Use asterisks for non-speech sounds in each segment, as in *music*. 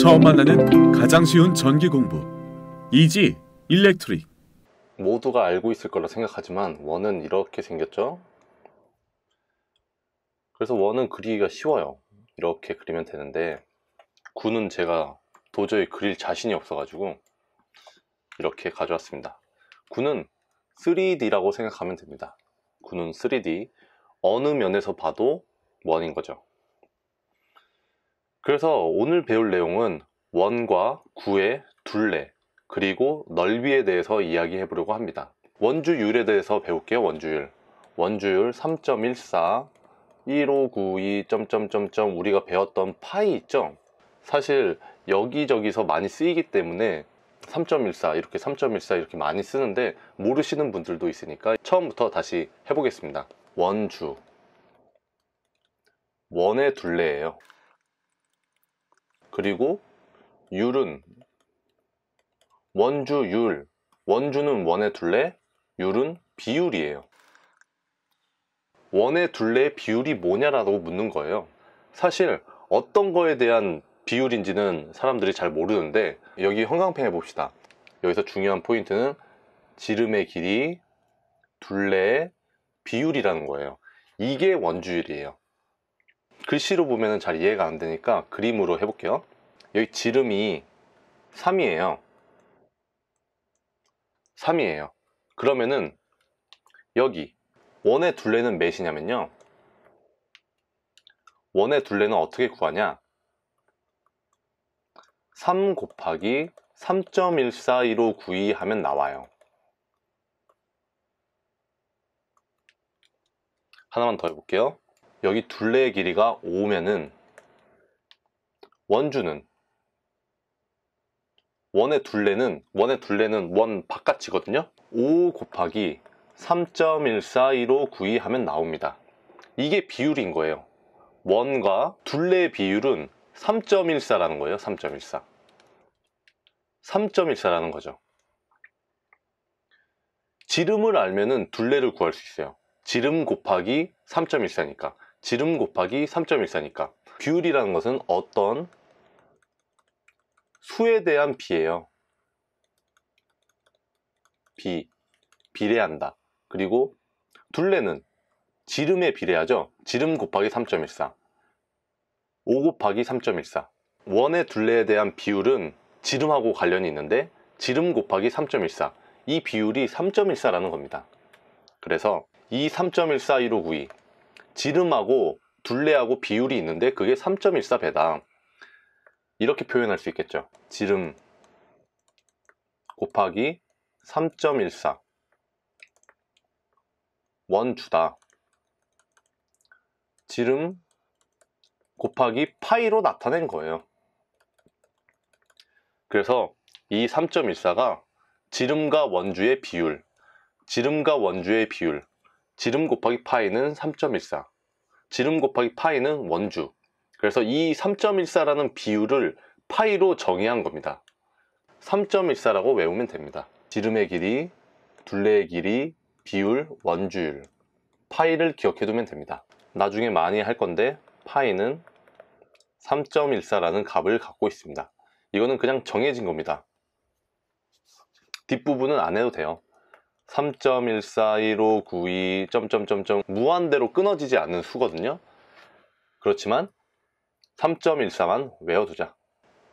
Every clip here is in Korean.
처음 만나는 가장 쉬운 전기 공부 이지 일렉트릭 모두가 알고 있을 거라 생각하지만 원은 이렇게 생겼죠 그래서 원은 그리기가 쉬워요 이렇게 그리면 되는데 구는 제가 도저히 그릴 자신이 없어 가지고 이렇게 가져왔습니다 구는 3D라고 생각하면 됩니다 구는 3D 어느 면에서 봐도 원인 거죠 그래서 오늘 배울 내용은 원과 구의 둘레 그리고 넓이에 대해서 이야기해 보려고 합니다. 원주율에 대해서 배울게요. 원주율. 원주율 3.14 1592.점점점 우리가 배웠던 파이 있죠? 사실 여기저기서 많이 쓰이기 때문에 3.14 이렇게 3.14 이렇게 많이 쓰는데 모르시는 분들도 있으니까 처음부터 다시 해보겠습니다. 원주 원의 둘레예요. 그리고 율은 원주 율 원주는 원의 둘레 율은 비율이에요 원의 둘레의 비율이 뭐냐라고 묻는 거예요 사실 어떤 거에 대한 비율인지는 사람들이 잘 모르는데 여기 형광펜 해봅시다 여기서 중요한 포인트는 지름의 길이 둘레의 비율이라는 거예요 이게 원주율이에요 글씨로 보면 잘 이해가 안 되니까 그림으로 해볼게요 여기 지름이 3이에요. 3이에요. 그러면은 여기 원의 둘레는 몇이냐면요. 원의 둘레는 어떻게 구하냐? 3 곱하기 3.141592 하면 나와요. 하나만 더 해볼게요. 여기 둘레의 길이가 5면은 원주는 원의 둘레는 원의 둘레는 원 바깥이거든요 5 곱하기 3.141592 하면 나옵니다 이게 비율인 거예요 원과 둘레의 비율은 3.14라는 거예요 3.14 3.14라는 거죠 지름을 알면은 둘레를 구할 수 있어요 지름 곱하기 3.14니까 지름 곱하기 3.14니까 비율이라는 것은 어떤 수에 대한 비예요. 비, 비례한다. 그리고 둘레는 지름에 비례하죠. 지름 곱하기 3.14 5 곱하기 3.14 원의 둘레에 대한 비율은 지름하고 관련이 있는데 지름 곱하기 3.14이 비율이 3.14라는 겁니다. 그래서 이3.141592 지름하고 둘레하고 비율이 있는데 그게 3.14배다. 이렇게 표현할 수 있겠죠. 지름 곱하기 3.14 원주다. 지름 곱하기 파이로 나타낸 거예요. 그래서 이 3.14가 지름과 원주의 비율, 지름과 원주의 비율, 지름 곱하기 파이는 3.14, 지름 곱하기 파이는 원주, 그래서 이 3.14라는 비율을 파이로 정의한 겁니다. 3.14라고 외우면 됩니다. 지름의 길이, 둘레의 길이, 비율, 원주율 파이를 기억해두면 됩니다. 나중에 많이 할 건데 파이는 3.14라는 값을 갖고 있습니다. 이거는 그냥 정해진 겁니다. 뒷부분은 안 해도 돼요. 3.141592... 점점점점 무한대로 끊어지지 않는 수거든요. 그렇지만 3.14만 외워두자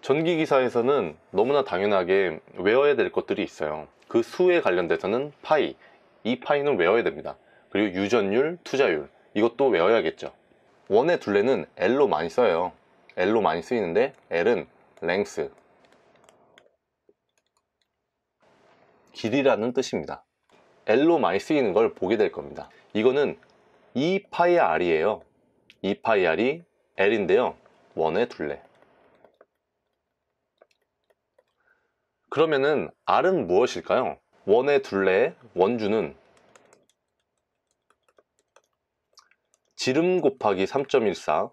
전기기사에서는 너무나 당연하게 외워야 될 것들이 있어요 그 수에 관련돼서는 파이 이 파이는 외워야 됩니다 그리고 유전율, 투자율 이것도 외워야겠죠 원의 둘레는 L로 많이 써요 L로 많이 쓰이는데 L은 랭스 길이라는 뜻입니다 L로 많이 쓰이는 걸 보게 될 겁니다 이거는 2파이 R이에요 2파이 R이 L인데요 원의 둘레 그러면은 R은 무엇일까요? 원의 둘레의 원주는 지름 곱하기 3.14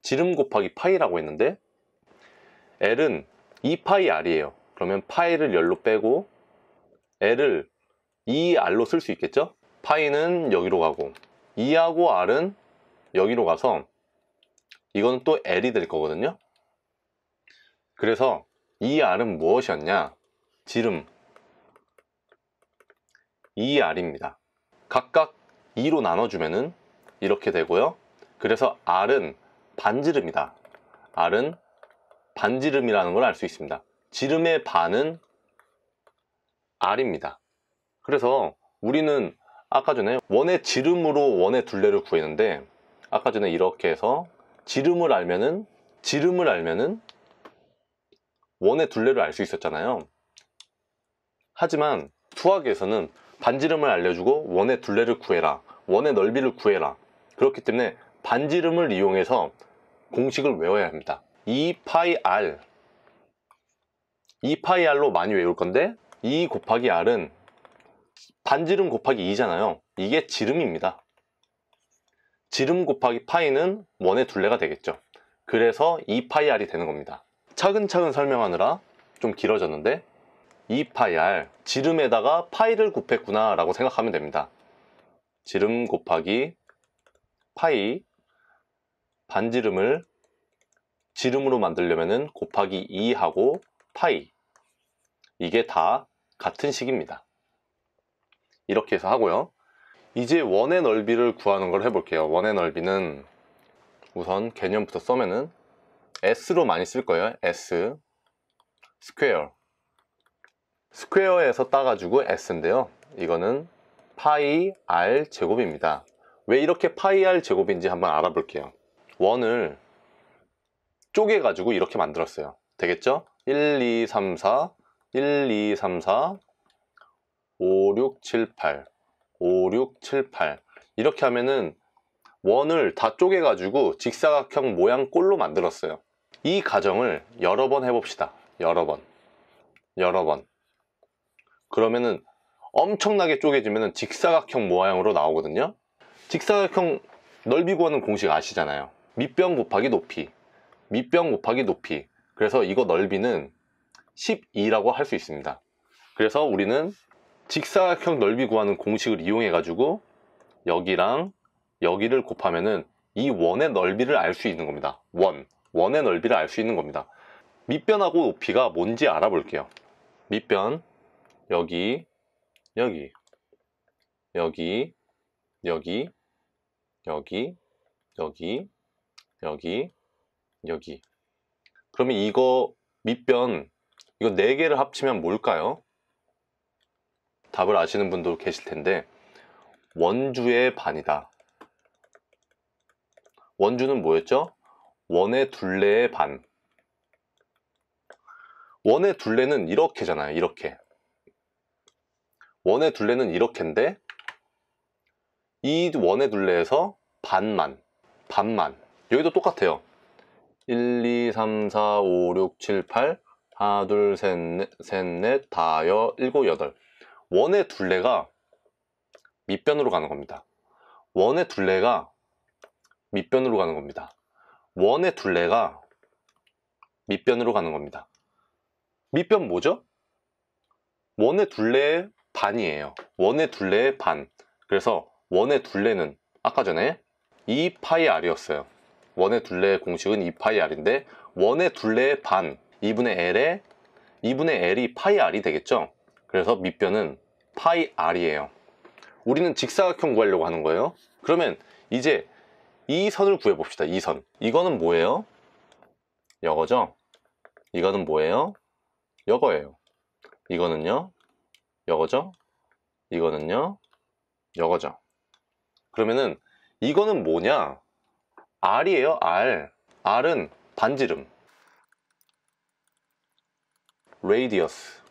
지름 곱하기 파이라고 했는데 L은 2파이 R이에요 그러면 파이를 열로 빼고 L을 2R로 쓸 수 있겠죠? 파이는 여기로 가고 2하고 R은 여기로 가서 이건 또 L이 될 거거든요. 그래서 이 R은 무엇이었냐? 지름 이 r 입니다 각각 2로 나눠주면 이렇게 되고요. 그래서 R은 반지름이다. R은 반지름이라는 걸 알 수 있습니다. 지름의 반은 R입니다. 그래서 우리는 아까 전에 원의 지름으로 원의 둘레를 구했는데 아까 전에 이렇게 해서 지름을 알면은 지름을 알면은 원의 둘레를 알 수 있었잖아요 하지만 수학에서는 반지름을 알려주고 원의 둘레를 구해라 원의 넓이를 구해라 그렇기 때문에 반지름을 이용해서 공식을 외워야 합니다 2파이r 2파이r로 많이 외울 건데 2 e 곱하기 r은 반지름 곱하기 2잖아요 이게 지름입니다 지름 곱하기 파이는 원의 둘레가 되겠죠. 그래서 2파이r이 되는 겁니다. 차근차근 설명하느라 좀 길어졌는데 2파이r 지름에다가 파이를 곱했구나 라고 생각하면 됩니다. 지름 곱하기 파이 반지름을 지름으로 만들려면 곱하기 2하고 파이 이게 다 같은 식입니다. 이렇게 해서 하고요. 이제 원의 넓이를 구하는 걸 해볼게요 원의 넓이는 우선 개념부터 써면은 S로 많이 쓸 거예요 S 스퀘어 스퀘어에서 따가지고 S인데요 이거는 파이 R 제곱입니다 왜 이렇게 파이 R 제곱인지 한번 알아볼게요 원을 쪼개 가지고 이렇게 만들었어요 되겠죠? 1, 2, 3, 4 1, 2, 3, 4 5, 6, 7, 8 5, 6, 7, 8 이렇게 하면은 원을 다 쪼개 가지고 직사각형 모양 꼴로 만들었어요 이 과정을 여러 번 해봅시다 여러 번 여러 번 그러면은 엄청나게 쪼개지면 직사각형 모양으로 나오거든요 직사각형 넓이 구하는 공식 아시잖아요 밑변 곱하기 높이 밑변 곱하기 높이 그래서 이거 넓이는 12라고 할 수 있습니다 그래서 우리는 직사각형 넓이 구하는 공식을 이용해 가지고 여기랑 여기를 곱하면은 이 원의 넓이를 알 수 있는 겁니다. 원. 원의 넓이를 알 수 있는 겁니다. 밑변하고 높이가 뭔지 알아볼게요. 밑변, 여기, 여기, 여기, 여기, 여기, 여기, 여기, 여기. 그러면 이거 밑변, 이거 4개를 합치면 뭘까요? 답을 아시는 분도 계실 텐데 원주의 반이다. 원주는 뭐였죠? 원의 둘레의 반. 원의 둘레는 이렇게잖아요. 이렇게. 원의 둘레는 이렇게인데 이 원의 둘레에서 반만, 반만. 여기도 똑같아요. 1, 2, 3, 4, 5, 6, 7, 8 하나, 둘, 셋, 넷, 셋, 넷 다여, 일곱, 여덟 원의 둘레가 밑변으로 가는 겁니다. 원의 둘레가 밑변으로 가는 겁니다. 원의 둘레가 밑변으로 가는 겁니다. 밑변 뭐죠? 원의 둘레의 반이에요. 원의 둘레의 반. 그래서 원의 둘레는 아까 전에 2파이 r이었어요. 원의 둘레의 공식은 2파이 r인데 원의 둘레의 반 2분의 l에 2분의 l이 파이 r이 되겠죠? 그래서 밑변은 파이 r이에요 우리는 직사각형 구하려고 하는 거예요 그러면 이제 이 선을 구해 봅시다 이선 이거는 뭐예요? 여거죠? 이거는 뭐예요? 여거예요 이거는요? 여거죠? 이거는요? 여거죠 그러면은 이거는 뭐냐? R이에요 R R은 반지름 레이디어스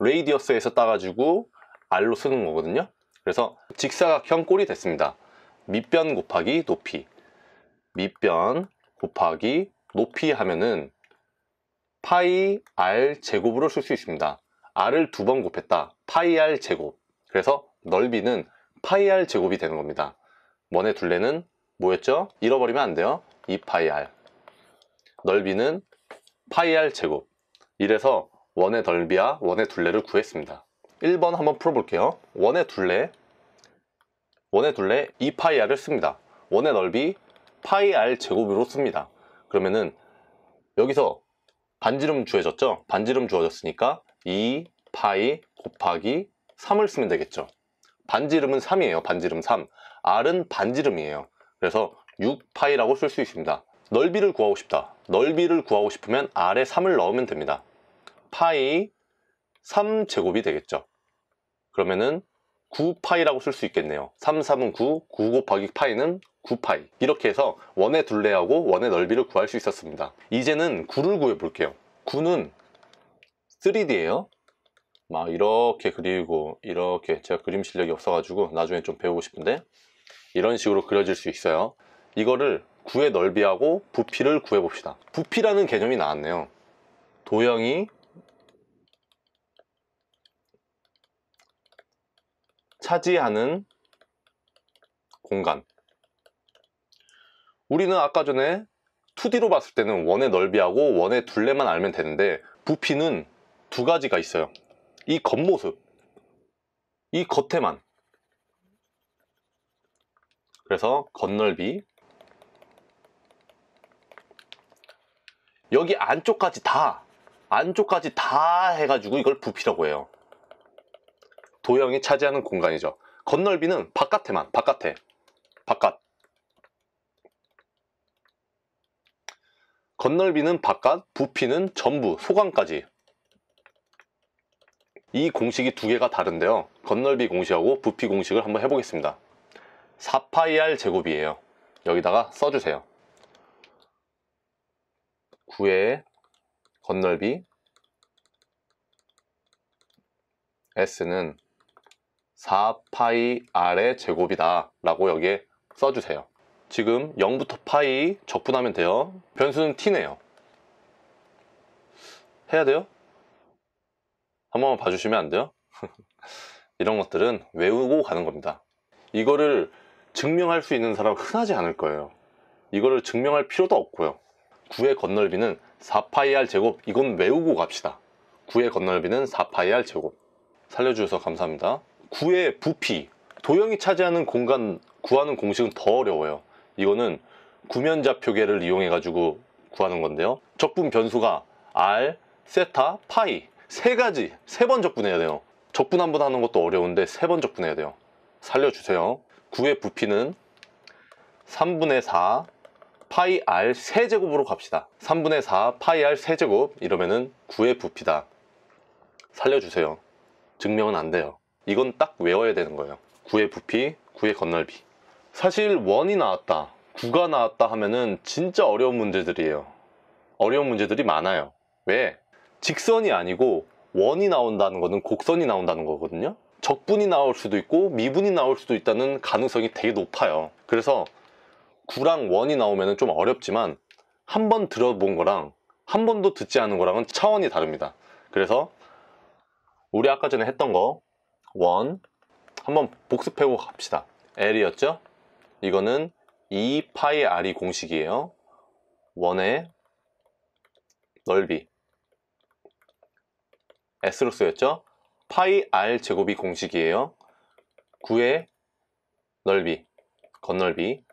레이디어스에서 따가지고 R로 쓰는 거거든요 그래서 직사각형 꼴이 됐습니다 밑변 곱하기 높이 밑변 곱하기 높이 하면은 파이 r 제곱으로 쓸 수 있습니다 r을 두 번 곱했다 파이 r 제곱 그래서 넓이는 파이 r 제곱이 되는 겁니다 원의 둘레는 뭐였죠? 잃어버리면 안 돼요 2파이 r 넓이는 파이 r 제곱 이래서 원의 넓이와 원의 둘레를 구했습니다. 1번 한번 풀어볼게요. 원의 둘레 원의 둘레 2파이r을 씁니다. 원의 넓이 파이r 제곱으로 씁니다. 그러면은 여기서 반지름 주어졌죠? 반지름 주어졌으니까 2파이 곱하기 3을 쓰면 되겠죠. 반지름은 3이에요. 반지름 3. r은 반지름이에요. 그래서 6파이라고 쓸 수 있습니다. 넓이를 구하고 싶다. 넓이를 구하고 싶으면 r에 3을 넣으면 됩니다. 파이 3제곱이 되겠죠. 그러면은 9파이라고 쓸 수 있겠네요. 3, 3은 9, 9 곱하기 파이는 9파이. 이렇게 해서 원의 둘레하고 원의 넓이를 구할 수 있었습니다. 이제는 9를 구해 볼게요. 9는 3D예요. 막 이렇게 그리고 이렇게 제가 그림 실력이 없어가지고 나중에 좀 배우고 싶은데 이런 식으로 그려질 수 있어요. 이거를 9의 넓이하고 부피를 구해봅시다. 부피라는 개념이 나왔네요. 도형이 차지하는 공간 우리는 아까 전에 2D로 봤을 때는 원의 넓이하고 원의 둘레만 알면 되는데 부피는 두 가지가 있어요 이 겉모습 이 겉에만 그래서 겉넓이 여기 안쪽까지 다 안쪽까지 다 해가지고 이걸 부피라고 해요 도형이 차지하는 공간이죠. 건널비는 바깥에만, 바깥에, 바깥. 건널비는 바깥, 부피는 전부, 소강까지. 이 공식이 두 개가 다른데요. 건널비 공식하고 부피 공식을 한번 해보겠습니다. 4파이R 제곱이에요. 여기다가 써주세요. 9의 건널비 S는 4파이 r의 제곱이다 라고 여기에 써주세요 지금 0부터 파이 적분하면 돼요 변수는 t네요 해야 돼요? 한 번만 봐주시면 안 돼요? *laughs* 이런 것들은 외우고 가는 겁니다 이거를 증명할 수 있는 사람은 흔하지 않을 거예요 이거를 증명할 필요도 없고요 9의 건널비는 4파이R 제곱 이건 외우고 갑시다 9의 건널비는 4파이R 제곱 살려주셔서 감사합니다 구의 부피, 도형이 차지하는 공간 구하는 공식은 더 어려워요. 이거는 구면자표계를 이용해 가지고 구하는 건데요. 적분 변수가 r, 세타, 파이 세 가지, 세 번 적분해야 돼요. 적분 한 번 하는 것도 어려운데 세 번 적분해야 돼요. 살려주세요. 9의 부피는 3분의 4 파이 r 세제곱으로 갑시다. 3분의 4 파이 r 세제곱 이러면은 9의 부피다. 살려주세요. 증명은 안 돼요. 이건 딱 외워야 되는 거예요 9의 부피, 9의 건널비 사실 원이 나왔다, 9가 나왔다 하면은 진짜 어려운 문제들이에요 어려운 문제들이 많아요 왜? 직선이 아니고 원이 나온다는 거는 곡선이 나온다는 거거든요 적분이 나올 수도 있고 미분이 나올 수도 있다는 가능성이 되게 높아요 그래서 9랑 원이 나오면 좀 어렵지만 한 번 들어본 거랑 한 번도 듣지 않은 거랑은 차원이 다릅니다 그래서 우리 아까 전에 했던 거원 한번 복습해고 갑시다. L이었죠? 이거는 2파의 R이 공식이에요. 원의 넓이 S로 쓰였죠? 파이 R 제곱이 공식이에요. 9의 넓이, 겉넓이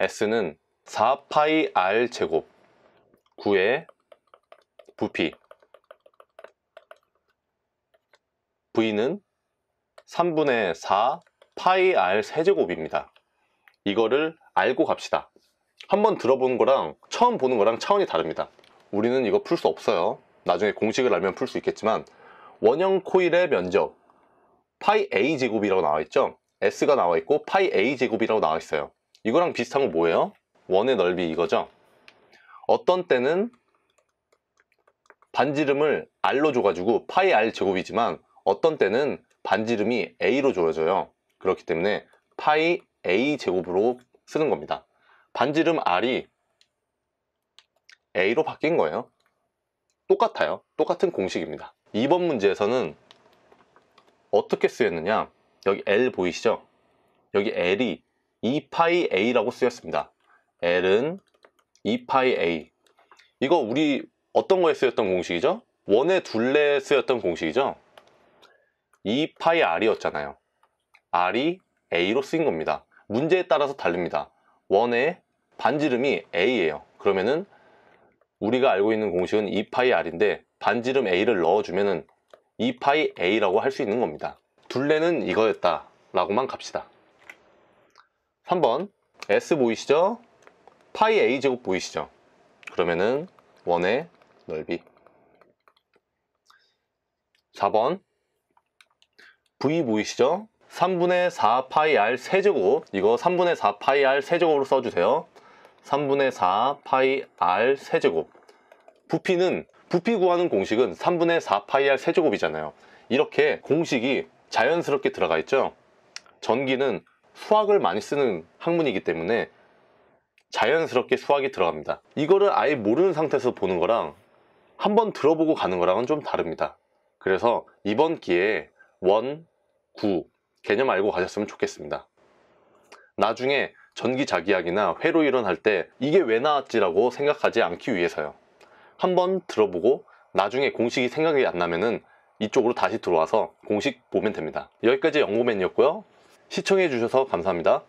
S는 4파이 R 제곱 9의 부피 V는 3분의 4 파이 R 세제곱입니다. 이거를 알고 갑시다. 한번 들어본 거랑 처음 보는 거랑 차원이 다릅니다. 우리는 이거 풀 수 없어요. 나중에 공식을 알면 풀 수 있겠지만 원형 코일의 면적 파이 A 제곱이라고 나와 있죠? S가 나와 있고 파이 A 제곱이라고 나와 있어요. 이거랑 비슷한 거 뭐예요? 원의 넓이 이거죠? 어떤 때는 반지름을 R로 줘가지고 파이 R 제곱이지만 어떤 때는 반지름이 a로 조여져요. 그렇기 때문에 파이 a 제곱으로 쓰는 겁니다. 반지름 r이 a로 바뀐 거예요. 똑같아요. 똑같은 공식입니다. 2번 문제에서는 어떻게 쓰였느냐 여기 L 보이시죠? 여기 L이 2파이 A라고 쓰였습니다. L은 2파이 A 이거 우리 어떤 거에 쓰였던 공식이죠? 원의 둘레에 쓰였던 공식이죠? 2파이 r이었잖아요. r이 a로 쓰인 겁니다. 문제에 따라서 다릅니다. 원의 반지름이 a예요. 그러면은 우리가 알고 있는 공식은 2파이 r인데 반지름 a를 넣어주면은 2파이 a라고 할 수 있는 겁니다. 둘레는 이거였다 라고만 갑시다. 3번 s 보이시죠? 파이 a 제곱 보이시죠? 그러면은 원의 넓이 4번 V 보이시죠? 3분의 4파이 r 세제곱 이거 3분의 4파이 r 세제곱으로 써주세요 3분의 4파이 r 세제곱 부피는 부피 구하는 공식은 3분의 4파이 r 세제곱이잖아요 이렇게 공식이 자연스럽게 들어가 있죠 전기는 수학을 많이 쓰는 학문이기 때문에 자연스럽게 수학이 들어갑니다 이거를 아예 모르는 상태에서 보는 거랑 한번 들어보고 가는 거랑은 좀 다릅니다 그래서 이번 기회에 원, 구 개념 알고 가셨으면 좋겠습니다. 나중에 전기 자기약이나 회로 일어날때 이게 왜 나왔지라고 생각하지 않기 위해서요. 한번 들어보고 나중에 공식이 생각이 안 나면은 이쪽으로 다시 들어와서 공식 보면 됩니다. 여기까지 영고맨이었고요. 시청해주셔서 감사합니다.